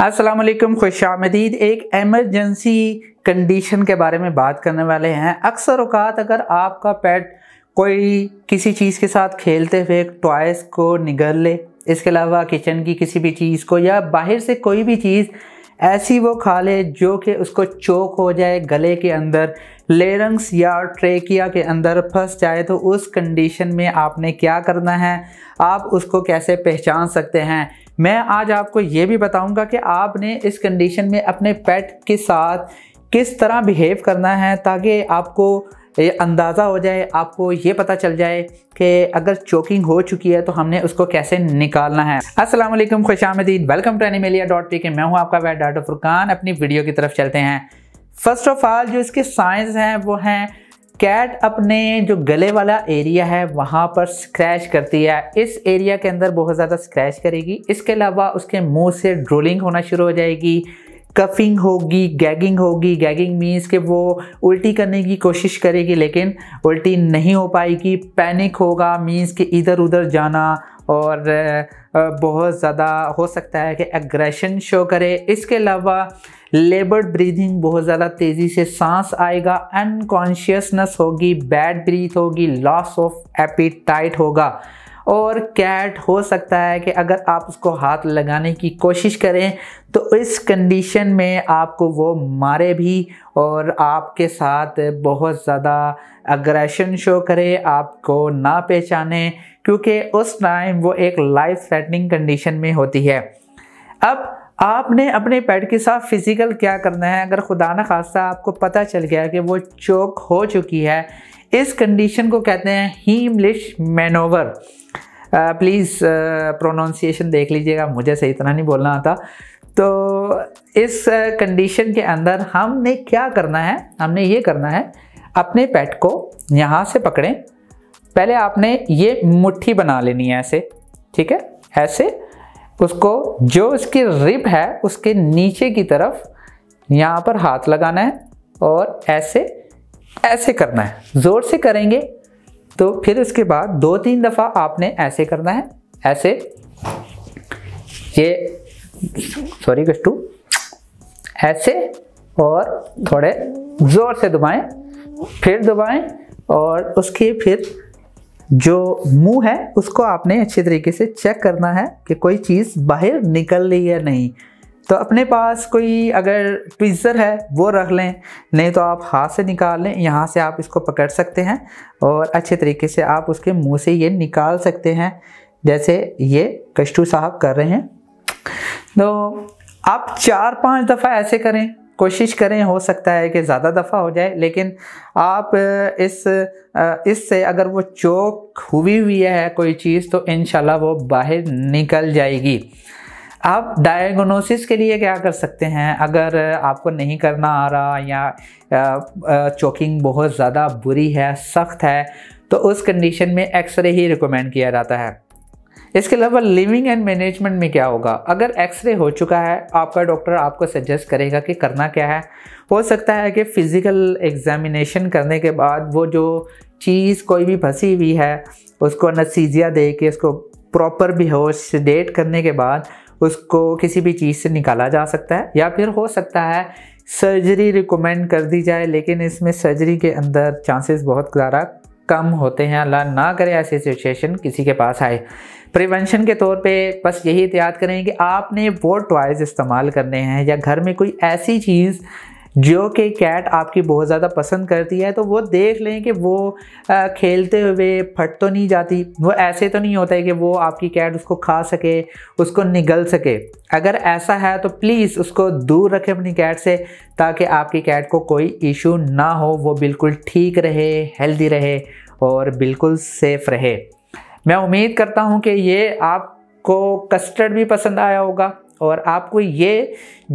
असलम खुश आमदीद एक एमरजेंसी कंडीशन के बारे में बात करने वाले हैं अक्सर अवकात अगर आपका पेट कोई किसी चीज़ के साथ खेलते हुए टॉयस को निगल ले इसके अलावा किचन की किसी भी चीज़ को या बाहर से कोई भी चीज़ ऐसी वो खा ले जो कि उसको चोक हो जाए गले के अंदर लेरंग्स या ट्रेकिया के अंदर फंस जाए तो उस कंडीशन में आपने क्या करना है आप उसको कैसे पहचान सकते हैं मैं आज आपको ये भी बताऊंगा कि आपने इस कंडीशन में अपने पेट के साथ किस तरह बिहेव करना है ताकि आपको ये अंदाज़ा हो जाए आपको ये पता चल जाए कि अगर चोकिंग हो चुकी है तो हमने उसको कैसे निकालना है अस्सलाम वालेकुम खुश आमदीद welcome to Animalia dot P K मैं हूँ आपका वैट डॉट फुरकान अपनी वीडियो की तरफ चलते हैं फर्स्ट ऑफ ऑल जो इसके साइंस हैं वो हैं कैट अपने जो गले वाला एरिया है वहाँ पर स्क्रैच करती है इस एरिया के अंदर बहुत ज़्यादा स्क्रैच करेगी इसके अलावा उसके मुंह से ड्रोलिंग होना शुरू हो जाएगी कफिंग होगी गैगिंग होगी गैगिंग मीन्स कि वो उल्टी करने की कोशिश करेगी लेकिन उल्टी नहीं हो पाएगी पैनिक होगा मीन्स कि इधर उधर जाना और बहुत ज़्यादा हो सकता है कि एग्रेशन शो करे इसके अलावा लेबर्ड ब्रीदिंग बहुत ज़्यादा तेज़ी से सांस आएगा अनकॉन्शियसनेस होगी बैड ब्रीथ होगी लॉस ऑफ एपिटाइट होगा और कैट हो सकता है कि अगर आप उसको हाथ लगाने की कोशिश करें तो इस कंडीशन में आपको वो मारे भी और आपके साथ बहुत ज़्यादा अग्रेशन शो करे आपको ना पहचाने क्योंकि उस टाइम वो एक लाइफ थ्रेटनिंग कंडीशन में होती है अब आपने अपने पेट के साथ फिज़िकल क्या करना है अगर खुदा न खासा आपको पता चल गया कि वो चोक हो चुकी है इस कंडीशन को कहते हैं हीमलिश मैनोवर प्लीज़ प्रोनाउंसिएशन देख लीजिएगा मुझे सही इतना नहीं बोलना आता तो इस कंडीशन के अंदर हमने क्या करना है हमने ये करना है अपने पेट को यहाँ से पकड़ें पहले आपने ये मुट्ठी बना लेनी है ऐसे ठीक है ऐसे उसको जो उसकी रिब है उसके नीचे की तरफ यहाँ पर हाथ लगाना है और ऐसे ऐसे करना है ज़ोर से करेंगे तो फिर उसके बाद दो तीन दफ़ा आपने ऐसे करना है ऐसे ये सॉरी कस्टू ऐसे और थोड़े ज़ोर से दबाएं फिर दबाएं और उसके फिर जो मुंह है उसको आपने अच्छे तरीके से चेक करना है कि कोई चीज़ बाहर निकल रही है नहीं तो अपने पास कोई अगर ट्विज़र है वो रख लें नहीं तो आप हाथ से निकाल लें यहाँ से आप इसको पकड़ सकते हैं और अच्छे तरीके से आप उसके मुंह से ये निकाल सकते हैं जैसे ये कष्टू साहब कर रहे हैं तो आप चार पांच दफ़ा ऐसे करें कोशिश करें हो सकता है कि ज़्यादा दफ़ा हो जाए लेकिन आप इस इससे अगर वो चोक हुई हुई है कोई चीज़ तो इन वो बाहर निकल जाएगी आप डायग्नोसिस के लिए क्या कर सकते हैं अगर आपको नहीं करना आ रहा या चोकिंग बहुत ज़्यादा बुरी है सख्त है तो उस कंडीशन में एक्सरे ही रिकमेंड किया जाता है इसके अलावा लिविंग एंड मैनेजमेंट में क्या होगा अगर एक्सरे हो चुका है आपका डॉक्टर आपको सजेस्ट करेगा कि करना क्या है हो सकता है कि फ़िज़िकल एग्जामिनेशन करने के बाद वो जो चीज़ कोई भी फंसी हुई है उसको नसीजिया दे के उसको प्रॉपर बेहोश डेट करने के बाद उसको किसी भी चीज़ से निकाला जा सकता है या फिर हो सकता है सर्जरी रिकमेंड कर दी जाए लेकिन इसमें सर्जरी के अंदर चांसेस बहुत ज़्यादा कम होते हैं अल्लाह ना करे ऐसी सिचुएशन किसी के पास आए प्रिवेंशन के तौर पे बस यही एहतियात करें कि आपने वो टॉयज़ इस्तेमाल करने हैं या घर में कोई ऐसी चीज़ जो कि कैट आपकी बहुत ज़्यादा पसंद करती है तो वो देख लें कि वो खेलते हुए फट तो नहीं जाती वो ऐसे तो नहीं होता है कि वो आपकी कैट उसको खा सके उसको निगल सके अगर ऐसा है तो प्लीज़ उसको दूर रखें अपनी कैट से ताकि आपकी कैट को कोई इशू ना हो वो बिल्कुल ठीक रहे हेल्दी रहे और बिल्कुल सेफ़ रहे मैं उम्मीद करता हूँ कि ये आपको कस्टर्ड भी पसंद आया होगा और आपको ये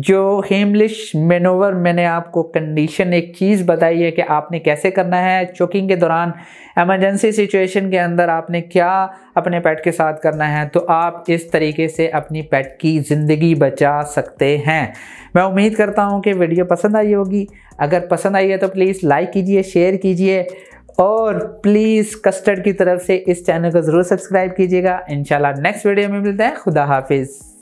जो हेमलिश मेनोवर मैंने आपको कंडीशन एक चीज़ बताई है कि आपने कैसे करना है चोकिंग के दौरान एमरजेंसी सिचुएशन के अंदर आपने क्या अपने पेट के साथ करना है तो आप इस तरीके से अपनी पेट की ज़िंदगी बचा सकते हैं मैं उम्मीद करता हूँ कि वीडियो पसंद आई होगी अगर पसंद आई है तो प्लीज़ लाइक कीजिए शेयर कीजिए और प्लीज़ कस्टर्ड की तरफ से इस चैनल को ज़रूर सब्सक्राइब कीजिएगा इंशाल्लाह नेक्स्ट वीडियो में मिलते हैं खुदा हाफिज़